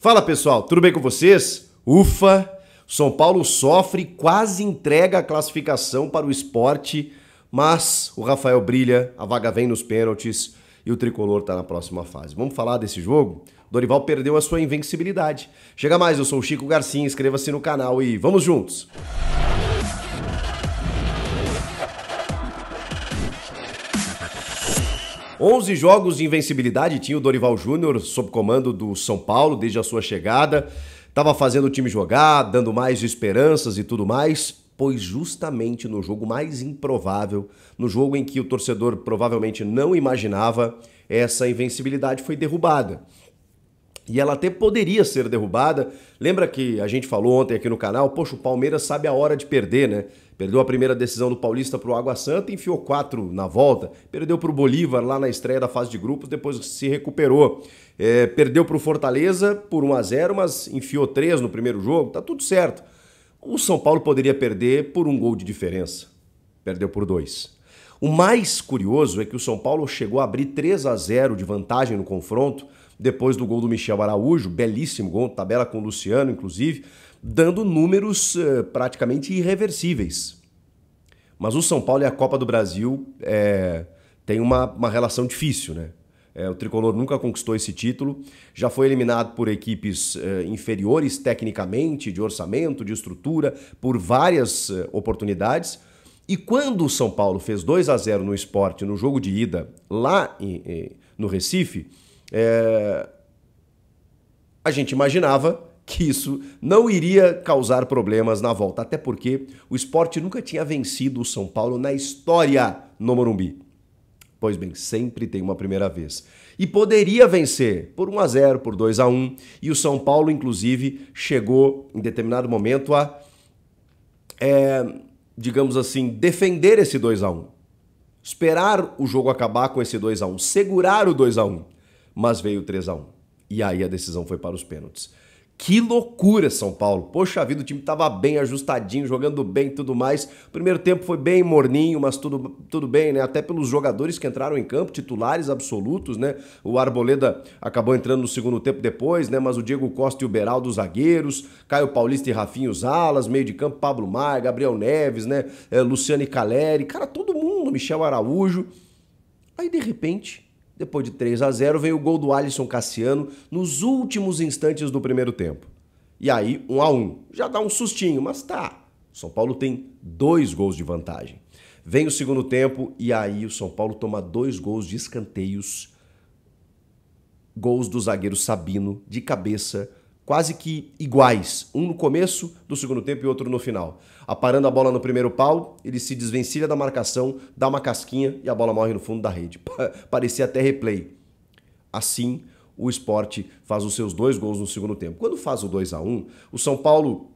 Fala pessoal, tudo bem com vocês? Ufa! São Paulo sofre, quase entrega a classificação para o esporte, mas o Rafael brilha, a vaga vem nos pênaltis e o tricolor está na próxima fase. Vamos falar desse jogo? Dorival perdeu a sua invencibilidade. Chega mais, eu sou o Chico Garcia, inscreva-se no canal e vamos juntos! 11 jogos de invencibilidade tinha o Dorival Júnior sob comando do São Paulo desde a sua chegada. Estava fazendo o time jogar, dando mais esperanças e tudo mais pois justamente no jogo mais improvável, no jogo em que o torcedor provavelmente não imaginava, essa invencibilidade foi derrubada. E ela até poderia ser derrubada. Lembra que a gente falou ontem aqui no canal, poxa, o Palmeiras sabe a hora de perder, né? Perdeu a primeira decisão do Paulista para o Água Santa, enfiou quatro na volta. Perdeu para o Bolívar lá na estreia da fase de grupos, depois se recuperou. É, perdeu para o Fortaleza por 1 a 0 mas enfiou três no primeiro jogo, tá tudo certo. O São Paulo poderia perder por um gol de diferença. Perdeu por dois. O mais curioso é que o São Paulo chegou a abrir 3 a 0 de vantagem no confronto depois do gol do Michel Araújo, belíssimo gol, tabela com o Luciano, inclusive, dando números uh, praticamente irreversíveis. Mas o São Paulo e a Copa do Brasil é, eh, tem uma, uma relação difícil, né? É, o Tricolor nunca conquistou esse título, já foi eliminado por equipes inferiores tecnicamente, de orçamento, de estrutura, por várias oportunidades. E quando o São Paulo fez 2 a 0 no esporte, no jogo de ida, lá em, em, no Recife, é, a gente imaginava que isso não iria causar problemas na volta, até porque o esporte nunca tinha vencido o São Paulo na história no Morumbi. Pois bem, sempre tem uma primeira vez. E poderia vencer por 1 a 0, por 2 a 1, e o São Paulo inclusive chegou em determinado momento a é, digamos assim, defender esse 2 a 1. Esperar o jogo acabar com esse 2 a 1, segurar o 2 a 1 mas veio 3 a 1 E aí a decisão foi para os pênaltis. Que loucura, São Paulo. Poxa vida, o time estava bem ajustadinho, jogando bem e tudo mais. Primeiro tempo foi bem morninho, mas tudo, tudo bem, né? Até pelos jogadores que entraram em campo, titulares absolutos, né? O Arboleda acabou entrando no segundo tempo depois, né? Mas o Diego Costa e o Beraldo, dos zagueiros. Caio Paulista e Rafinho, os alas. Meio de campo, Pablo Mar, Gabriel Neves, né? É, Luciane Caleri. Cara, todo mundo. Michel Araújo. Aí, de repente, depois de 3 a 0 veio o gol do Alisson Cassiano nos últimos instantes do primeiro tempo. E aí, 1 a 1 Já dá um sustinho, mas tá. São Paulo tem dois gols de vantagem. Vem o segundo tempo e aí o São Paulo toma dois gols de escanteios. Gols do zagueiro Sabino de cabeça quase que iguais, um no começo do segundo tempo e outro no final. Aparando a bola no primeiro pau, ele se desvencilha da marcação, dá uma casquinha e a bola morre no fundo da rede. Parecia até replay. Assim, o esporte faz os seus dois gols no segundo tempo. Quando faz o 2 a 1 o São Paulo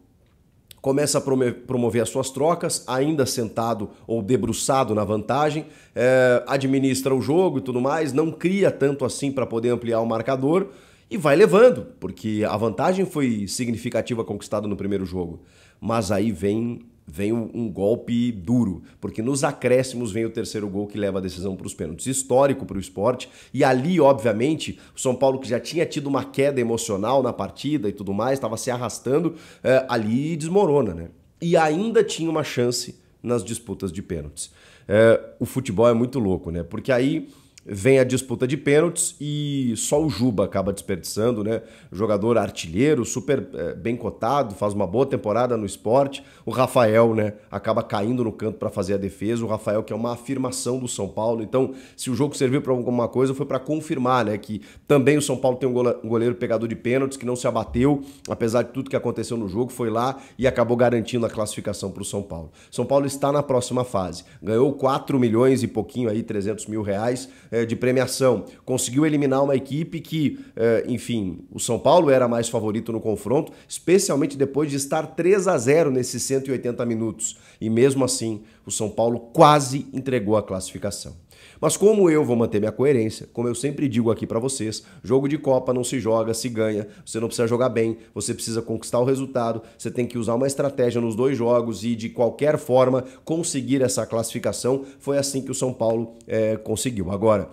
começa a promover as suas trocas, ainda sentado ou debruçado na vantagem, é, administra o jogo e tudo mais, não cria tanto assim para poder ampliar o marcador e vai levando, porque a vantagem foi significativa conquistada no primeiro jogo. Mas aí vem vem um golpe duro, porque nos acréscimos vem o terceiro gol que leva a decisão para os pênaltis, histórico para o esporte, e ali, obviamente, o São Paulo que já tinha tido uma queda emocional na partida e tudo mais, estava se arrastando, é, ali desmorona, né? E ainda tinha uma chance nas disputas de pênaltis. É, o futebol é muito louco, né? Porque aí Vem a disputa de pênaltis e só o Juba acaba desperdiçando, né? Jogador artilheiro, super é, bem cotado, faz uma boa temporada no esporte. O Rafael, né, acaba caindo no canto para fazer a defesa. O Rafael, que é uma afirmação do São Paulo. Então, se o jogo serviu para alguma coisa, foi para confirmar, né, que também o São Paulo tem um goleiro pegador de pênaltis que não se abateu, apesar de tudo que aconteceu no jogo, foi lá e acabou garantindo a classificação para o São Paulo. São Paulo está na próxima fase. Ganhou 4 milhões e pouquinho aí, 300 mil reais eh, de premiação. Conseguiu eliminar uma equipe que, eh, enfim, o São Paulo era mais favorito no confronto, especialmente depois de estar 3 a 0 nesses 180 minutos. E mesmo assim, o São Paulo quase entregou a classificação. Mas como eu vou manter minha coerência, como eu sempre digo aqui para vocês, jogo de Copa não se joga, se ganha, você não precisa jogar bem, você precisa conquistar o resultado, você tem que usar uma estratégia nos dois jogos e de qualquer forma conseguir essa classificação. Foi assim que o São Paulo é, conseguiu. Agora,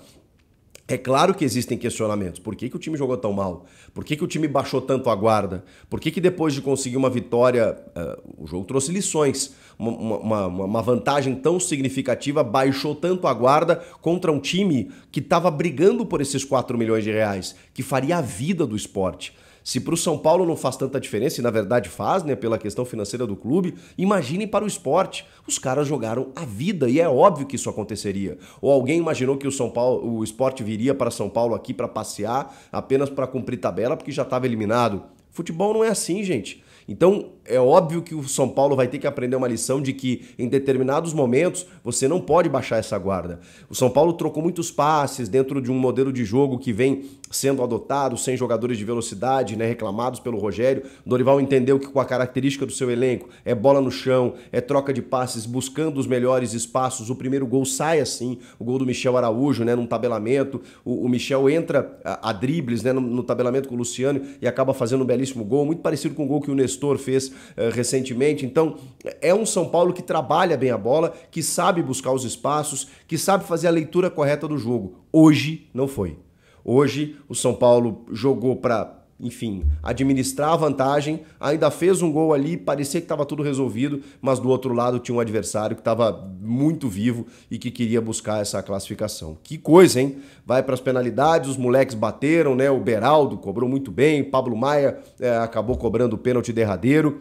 é claro que existem questionamentos. Por que, que o time jogou tão mal? Por que, que o time baixou tanto a guarda? Por que, que depois de conseguir uma vitória, uh, o jogo trouxe lições? Uma, uma, uma, vantagem tão significativa baixou tanto a guarda contra um time que estava brigando por esses 4 milhões de reais, que faria a vida do esporte. Se para o São Paulo não faz tanta diferença, e na verdade faz, né, pela questão financeira do clube, imaginem para o esporte. Os caras jogaram a vida e é óbvio que isso aconteceria. Ou alguém imaginou que o São Paulo, o esporte viria para São Paulo aqui para passear, apenas para cumprir tabela, porque já estava eliminado. Futebol não é assim, gente. Então, é óbvio que o São Paulo vai ter que aprender uma lição de que em determinados momentos você não pode baixar essa guarda. O São Paulo trocou muitos passes dentro de um modelo de jogo que vem sendo adotado sem jogadores de velocidade, né, reclamados pelo Rogério. Dorival entendeu que com a característica do seu elenco é bola no chão, é troca de passes, buscando os melhores espaços. O primeiro gol sai assim, o gol do Michel Araújo, né, num tabelamento. O, o Michel entra a, a dribles, né, no, no tabelamento com o Luciano e acaba fazendo um belíssimo gol, muito parecido com o gol que o Nestor fez eh, recentemente. Então, é um São Paulo que trabalha bem a bola, que sabe buscar os espaços, que sabe fazer a leitura correta do jogo. Hoje não foi. Hoje o São Paulo jogou para enfim, administrar a vantagem, ainda fez um gol ali, parecia que estava tudo resolvido, mas do outro lado tinha um adversário que estava muito vivo e que queria buscar essa classificação. Que coisa, hein? Vai para as penalidades, os moleques bateram, né? O Beraldo cobrou muito bem, Pablo Maia é, acabou cobrando o pênalti derradeiro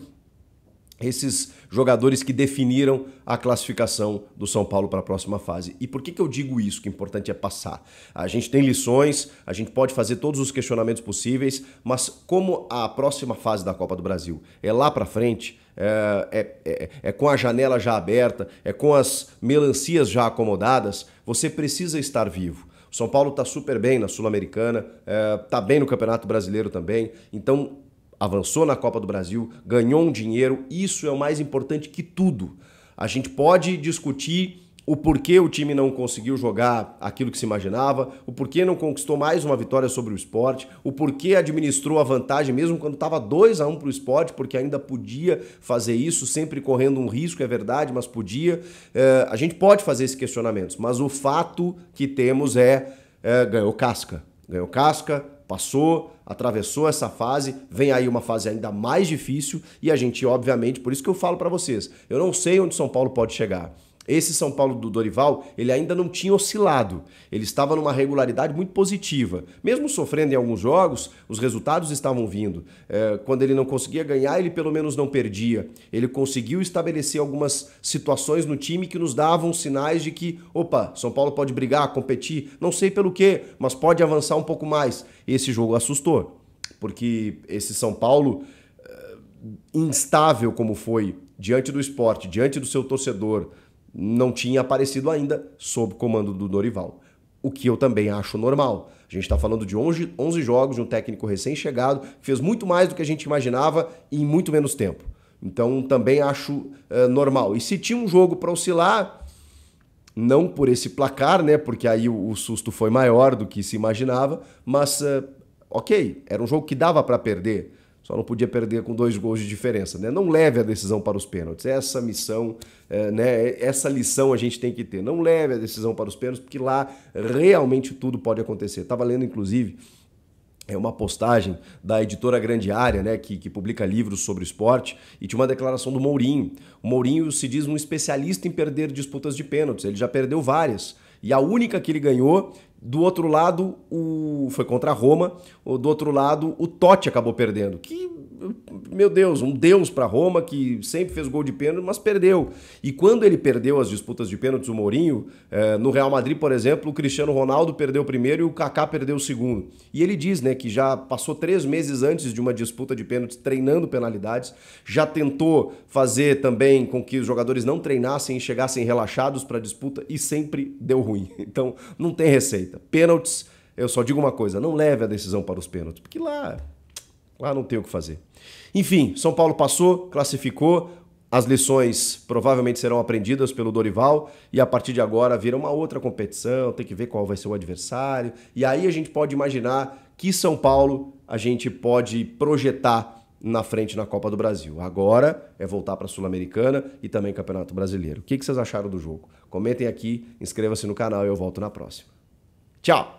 esses jogadores que definiram a classificação do São Paulo para a próxima fase. E por que, que eu digo isso? Que o é importante é passar. A gente tem lições, a gente pode fazer todos os questionamentos possíveis, mas como a próxima fase da Copa do Brasil é lá para frente, é, é, é, é, com a janela já aberta, é com as melancias já acomodadas, você precisa estar vivo. O São Paulo está super bem na Sul-Americana, está é, bem no Campeonato Brasileiro também, então avançou na Copa do Brasil, ganhou um dinheiro, isso é o mais importante que tudo. A gente pode discutir o porquê o time não conseguiu jogar aquilo que se imaginava, o porquê não conquistou mais uma vitória sobre o esporte, o porquê administrou a vantagem mesmo quando estava 2 a 1 um para o esporte, porque ainda podia fazer isso, sempre correndo um risco, é verdade, mas podia. É, a gente pode fazer esses questionamentos, mas o fato que temos é, é ganhou casca. Ganhou casca, passou, atravessou essa fase, vem aí uma fase ainda mais difícil e a gente, obviamente, por isso que eu falo para vocês, eu não sei onde São Paulo pode chegar. Esse São Paulo do Dorival, ele ainda não tinha oscilado. Ele estava numa regularidade muito positiva. Mesmo sofrendo em alguns jogos, os resultados estavam vindo. É, quando ele não conseguia ganhar, ele pelo menos não perdia. Ele conseguiu estabelecer algumas situações no time que nos davam sinais de que, opa, São Paulo pode brigar, competir, não sei pelo que, mas pode avançar um pouco mais. Esse jogo assustou, porque esse São Paulo é, instável como foi diante do esporte, diante do seu torcedor, não tinha aparecido ainda sob comando do Dorival. O que eu também acho normal. A gente está falando de 11, 11 jogos, de um técnico recém-chegado, fez muito mais do que a gente imaginava em muito menos tempo. Então também acho é, normal. E se tinha um jogo para oscilar, não por esse placar, né? Porque aí o, o, susto foi maior do que se imaginava, mas eh, ok, era um jogo que dava para perder. Só não podia perder com dois gols de diferença. Né? Não leve a decisão para os pênaltis. Essa missão, é, né, essa lição a gente tem que ter. Não leve a decisão para os pênaltis, porque lá realmente tudo pode acontecer. Estava lendo, inclusive, é uma postagem da editora Grande Área, né, que, que, publica livros sobre esporte, e tinha uma declaração do Mourinho. O Mourinho se diz um especialista em perder disputas de pênaltis, ele já perdeu várias. E a única que ele ganhou do outro lado, o foi contra a Roma. Do outro lado, o Totti acabou perdendo, que meu Deus, um deus para Roma que sempre fez gol de pênalti, mas perdeu. E quando ele perdeu as disputas de pênaltis, o Mourinho, eh, no Real Madrid, por exemplo, o Cristiano Ronaldo perdeu o primeiro e o Kaká perdeu o segundo. E ele diz né, que já passou três meses antes de uma disputa de pênaltis treinando penalidades, já tentou fazer também com que os jogadores não treinassem e chegassem relaxados para a disputa e sempre deu ruim. Então não tem receita. Pênaltis, eu só digo uma coisa: não leve a decisão para os pênaltis, porque lá Lá não tem o que fazer. Enfim, São Paulo passou, classificou. As lições provavelmente serão aprendidas pelo Dorival e a partir de agora vira uma outra competição, tem que ver qual vai ser o adversário. E aí a gente pode imaginar que São Paulo a gente pode projetar na frente na Copa do Brasil. Agora é voltar para a Sul-Americana e também Campeonato Brasileiro. O que vocês acharam do jogo? Comentem aqui, inscreva-se no canal e eu volto na próxima. Tchau!